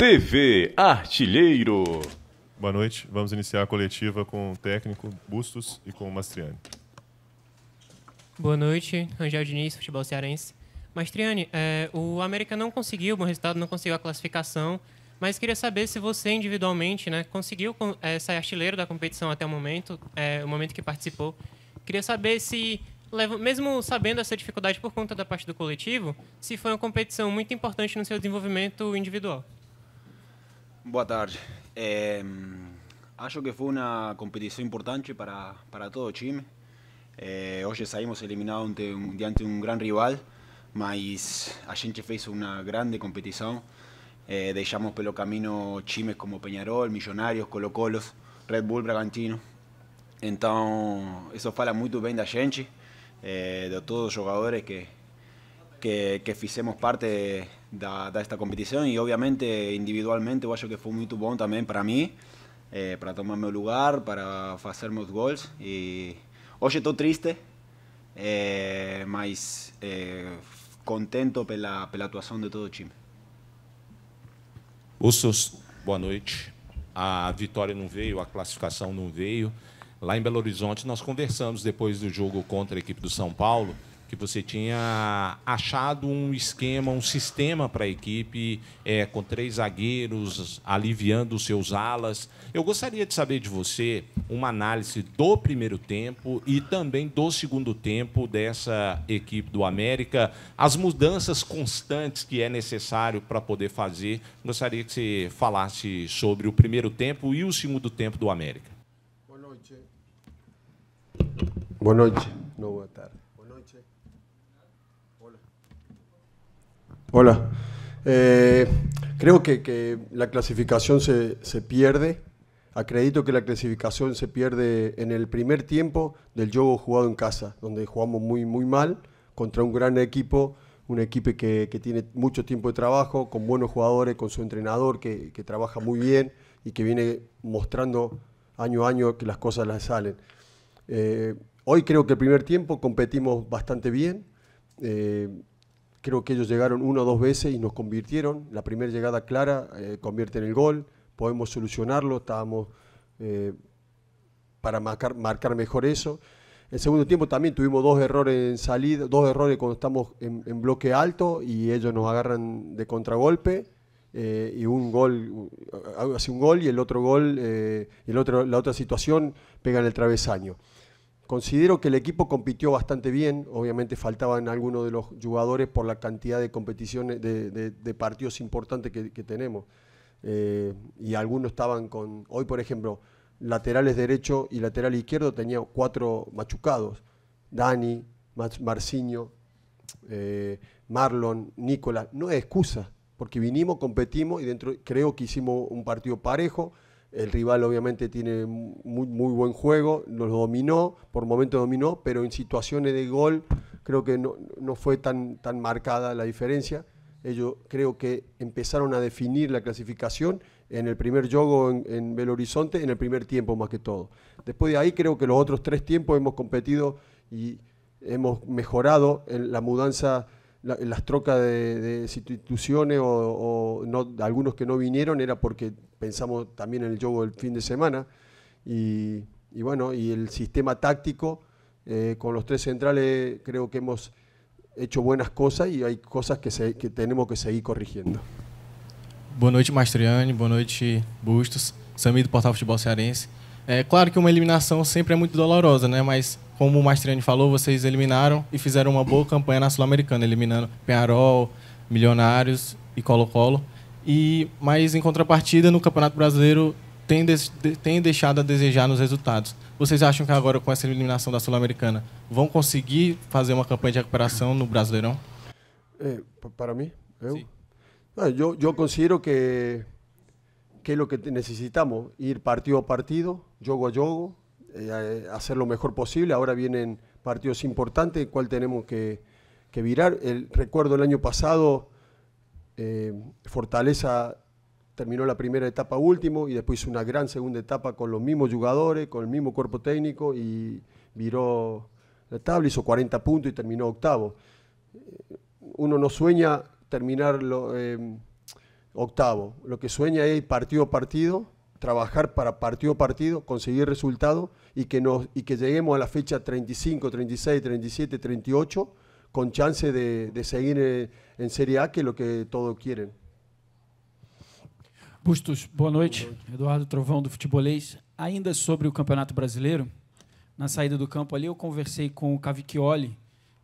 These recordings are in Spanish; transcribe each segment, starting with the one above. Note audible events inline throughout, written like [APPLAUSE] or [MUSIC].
TV Artilheiro. Boa noite. Vamos iniciar a coletiva com o técnico Bustos e com o Mastriani. Boa noite, Angel Diniz, futebol cearense. Mastriani, é, o América não conseguiu o bom resultado, não conseguiu a classificação, mas queria saber se você individualmente né, conseguiu é, sair artilheiro da competição até o momento, é, o momento que participou. Queria saber se, mesmo sabendo essa dificuldade por conta da parte do coletivo, se foi uma competição muito importante no seu desenvolvimento individual. Boa tarde. É, acho que foi uma competição importante para, para todo o time. É, hoje saímos eliminados diante de um grande rival, mas a gente fez uma grande competição. É, deixamos pelo caminho times como Peñarol, Milionários, Colo-Colos, Red Bull Bragantino. Então, isso fala muito bem da gente, de todos os jogadores que, que, que fizemos parte. De, da, desta competição e obviamente individualmente eu acho que foi muito bom também para mim, eh, para tomar meu lugar, para fazer meus gols e hoje estou triste, eh, mas eh, contento pela, pela atuação de todo o time. Ursos, boa noite. A vitória não veio, a classificação não veio. Lá em Belo Horizonte, nós conversamos depois do jogo contra a equipe do São Paulo que você tinha achado um esquema, um sistema para a equipe, é, com três zagueiros, aliviando os seus alas. Eu gostaria de saber de você uma análise do primeiro tempo e também do segundo tempo dessa equipe do América, as mudanças constantes que é necessário para poder fazer. Gostaria que você falasse sobre o primeiro tempo e o segundo tempo do América. Boa noite. Boa noite. boa tarde. Hola. Eh, creo que, la clasificación se, pierde. Acredito que la clasificación se pierde en el primer tiempo del juego jugado en casa, donde jugamos muy, muy mal contra un gran equipo, un equipo que, tiene mucho tiempo de trabajo, con buenos jugadores, con su entrenador que, trabaja muy bien y que viene mostrando año a año que las cosas las salen. Eh, hoy creo que el primer tiempo competimos bastante bien. Eh, Creo que ellos llegaron una o dos veces y nos convirtieron. La primera llegada clara eh, convierte en el gol. Podemos solucionarlo. Estábamos eh, para marcar, mejor eso. El segundo tiempo también tuvimos dos errores en salida, dos errores cuando estamos en, bloque alto y ellos nos agarran de contragolpe eh, y un gol hace un gol y el otro gol la otra situación pega en el travesaño. Considero que el equipo compitió bastante bien, obviamente faltaban algunos de los jugadores por la cantidad de competiciones, de, partidos importantes que, tenemos. Eh, y algunos estaban con, hoy por ejemplo, laterales derecho y lateral izquierdo tenía cuatro machucados, Dani, Marciño, eh, Marlon, Nicolás, no es excusa, porque vinimos, competimos y dentro creo que hicimos un partido parejo, el rival obviamente tiene muy, buen juego, nos dominó, por momentos dominó, pero en situaciones de gol creo que no, fue tan, tan marcada la diferencia. Ellos creo que empezaron a definir la clasificación en el primer juego en, en, Belo Horizonte, en el primer tiempo más que todo. Después de ahí creo que los otros tres tiempos hemos competido y hemos mejorado en la mudanza las trocas de, instituciones o, algunos que no vinieron era porque pensamos también en el juego del fin de semana y, bueno, y el sistema táctico eh, con los tres centrales creo que hemos hecho buenas cosas y hay cosas que, tenemos que seguir corrigiendo. Boa noite, Mastriani. Boa noite, Bustos. Samir do Portal Futebol Cearense. claro que una eliminación siempre es muy dolorosa, né? como o Mastriani falou, vocês eliminaram e fizeram uma boa campanha na Sul-Americana, eliminando Penharol, Milionários e Colo-Colo. E, mas, em contrapartida, no Campeonato Brasileiro, tem, de, tem deixado a desejar nos resultados. Vocês acham que agora, com essa eliminação da Sul-Americana, vão conseguir fazer uma campanha de recuperação no Brasileirão? É, para mim eu sí. considero que, que é o que necessitamos ir partido a partido, jogo a jogo Eh, eh, hacer lo mejor posible. Ahora vienen partidos importantes, cuál tenemos que, virar. El, recuerdo el año pasado, eh, Fortaleza terminó la primera etapa último y después una gran segunda etapa con los mismos jugadores, con el mismo cuerpo técnico y viró la tabla, hizo 40 puntos y terminó octavo. Uno no sueña terminar octavo, lo que sueña es partido a partido trabajar para partido a partido, conseguir resultados y que, nos, y que lleguemos a la fecha 35, 36, 37, 38 con chance de, de seguir en, eh, en, Serie A, que es lo que todos quieren. Bustos, boa noite. boa noite. Eduardo Trovão, do Futebolês. Ainda sobre o Campeonato Brasileiro, na saída do campo ali, eu conversei com o Cavicchioli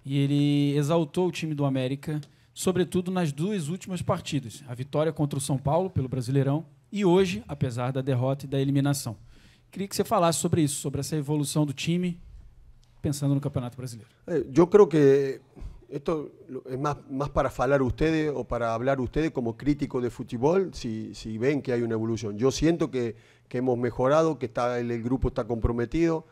e ele exaltou o time do América, sobretudo nas duas últimas partidas. A vitória contra o São Paulo, pelo Brasileirão, e hoje, apesar da derrota e da eliminação. Queria que você falasse sobre isso, sobre essa evolução do time, pensando no Campeonato Brasileiro. Eu é, acho que esto é mais, para falar ustedes ou para a ustedes como críticos de futebol, se si ven que há uma evolução. Eu sinto que, que hemos mejorado, que está, o grupo está comprometido,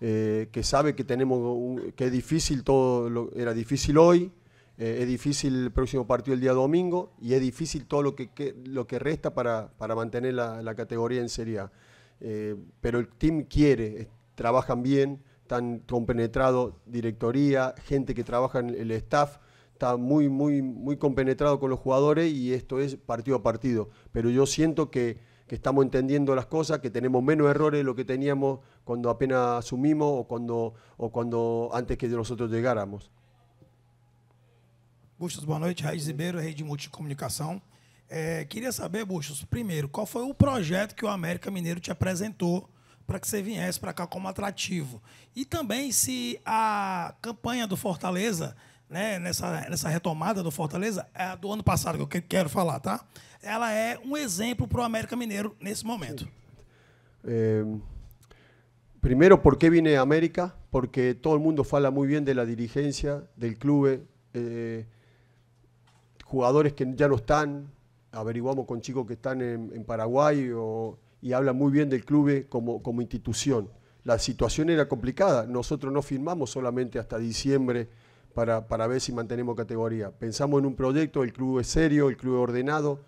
eh, que sabe que tenemos un, que difícil todo, era difícil hoje. Eh, es difícil el próximo partido el día domingo y es difícil todo lo que, lo que resta para, para mantener la, la, categoría en Serie A. Eh, pero el team quiere, trabajan bien, están compenetrados directoría, gente que trabaja en el staff, está muy, muy, muy compenetrado con los jugadores y esto es partido a partido. Pero yo siento que, que estamos entendiendo las cosas, que tenemos menos errores de lo que teníamos cuando apenas asumimos o cuando, o cuando antes que nosotros llegáramos. Bustos, boa noite. Raiz Ribeiro, Rede Multicomunicação. É, queria saber, Bustos, primeiro, qual foi o projeto que o América Mineiro te apresentou para que você viesse para cá como atrativo? E também se a campanha do Fortaleza, né, nessa, nessa retomada do Fortaleza, é do ano passado, que eu quero falar, tá? Ela é um exemplo para o América Mineiro nesse momento. É, primeiro, ¿por que vine a América? Porque todo mundo fala muito bem da dirigência, do clube. Eh, jugadores que ya no están, averiguamos con chicos que están en, Paraguay y hablan muy bien del club como, como institución. La situación era complicada, nosotros no firmamos solamente hasta diciembre para, para ver si mantenemos categoría. Pensamos en un proyecto, el club es serio, el club es ordenado.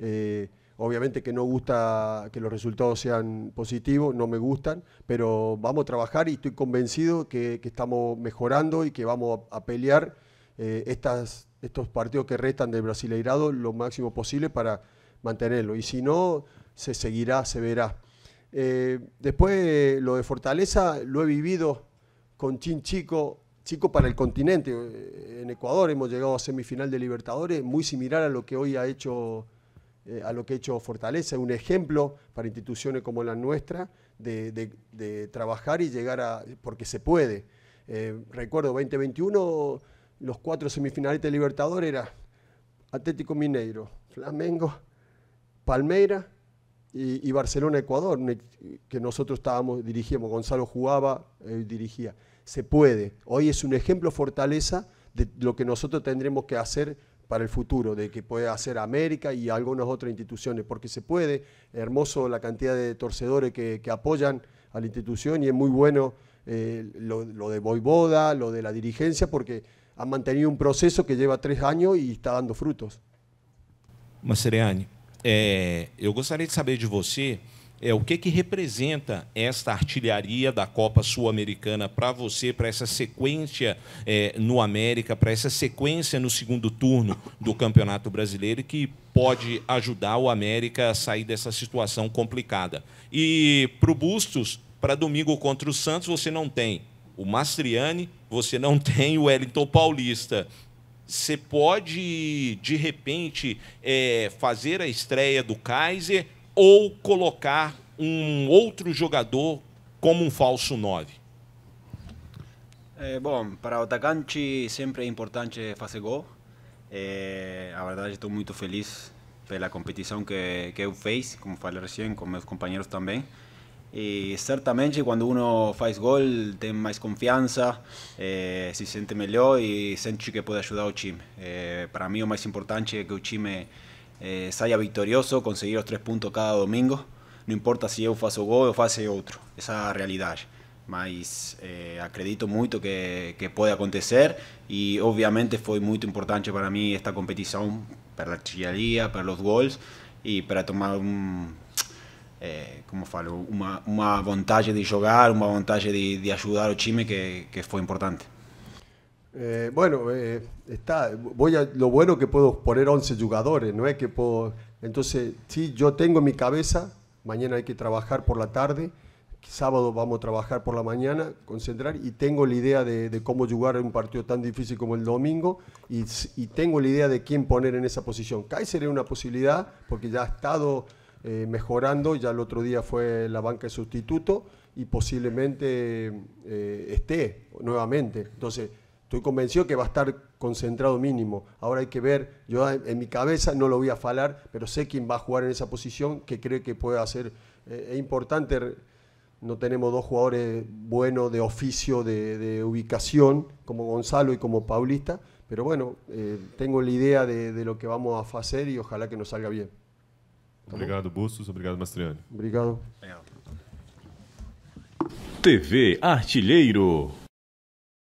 Eh, obviamente que no gusta que los resultados sean positivos, no me gustan, pero vamos a trabajar y estoy convencido que, estamos mejorando y que vamos a, pelear eh, estas estos partidos que restan del Brasileirado lo máximo posible para mantenerlo. Y si no, se seguirá, se verá. Eh, después, lo de Fortaleza lo he vivido con Chin Chico, Chico para el continente. Eh, en Ecuador hemos llegado a semifinal de Libertadores, muy similar a lo que hoy ha hecho, eh, a lo que ha hecho Fortaleza. Un ejemplo para instituciones como la nuestra de, de trabajar y llegar a. porque se puede. recuerdo 2021 los cuatro semifinalistas de Libertadores eran Atlético Mineiro, Flamengo, Palmeira y, Barcelona Ecuador, que nosotros estábamos, dirigíamos, Gonzalo jugaba, dirigía. Se puede. Hoy es un ejemplo fortaleza de lo que nosotros tendremos que hacer para el futuro, de que puede hacer América y algunas otras instituciones, porque se puede, hermoso la cantidad de torcedores que, apoyan a la institución y es muy bueno eh, lo, lo de Boivoda, lo de la dirigencia, porque ha mantenido un proceso que lleva tres años y está dando frutos. Masseriani, é, eu gostaria de saber de você é, o que, que representa esta artilharia da Copa Sul-Americana para você, para essa sequência é, no América, para essa sequência no segundo turno do Campeonato Brasileiro, que pode ajudar o América a sair dessa situação complicada. E para o Bustos, para domingo contra o Santos, você não tem o Mastriani, você não [LAUGHS] tem o Wellington Paulista. Você pode, de repente, é, fazer a estreia do Kaiser ou colocar um outro jogador como um falso 9? É, bom, para o atacante sempre é importante fazer gol. É, a verdade, estou muito feliz pela competição que, que eu fiz, como falei recém, com meus companheiros também. y eh, certamente cuando uno hace gol tiene más confianza, eh, se siente mejor y e que puede ayudar al o eh, Para mí lo más importante es que el time eh, victorioso, conseguir los tres puntos cada domingo. No importa se yo faço gol o hago otro, esa es la realidad, acredito mucho que puede acontecer y obviamente fue muy importante para mí esta competición, para la l'artiglieria, para los gols y para tomar un, eh, como falo, una voluntad de jugar una ventaja de, ayudar a o que, fue importante. Eh, bueno, eh, está, voy a, lo bueno que puedo poner 11 jugadores, no es que puedo... Entonces, sí, yo tengo mi cabeza, mañana hay que trabajar por la tarde, sábado vamos a trabajar por la mañana, concentrar, y tengo la idea de, cómo jugar en un partido tan difícil como el domingo, y, y, tengo la idea de quién poner en esa posición. Kaiser es una posibilidad, porque ya ha estado eh, mejorando, ya el otro día fue la banca de sustituto y posiblemente eh, esté nuevamente. Entonces, estoy convencido que va a estar concentrado mínimo. Ahora hay que ver, yo en mi cabeza no lo voy a falar, pero sé quién va a jugar en esa posición, que cree que puede hacer. Eh, es importante, no tenemos dos jugadores buenos de oficio, de, ubicación, como Gonzalo y como Paulista, pero bueno, tengo la idea de lo que vamos a hacer y ojalá que nos salga bien. Tá obrigado, bom? Bustos. Obrigado, Mastriani. Obrigado. TV Artilheiro.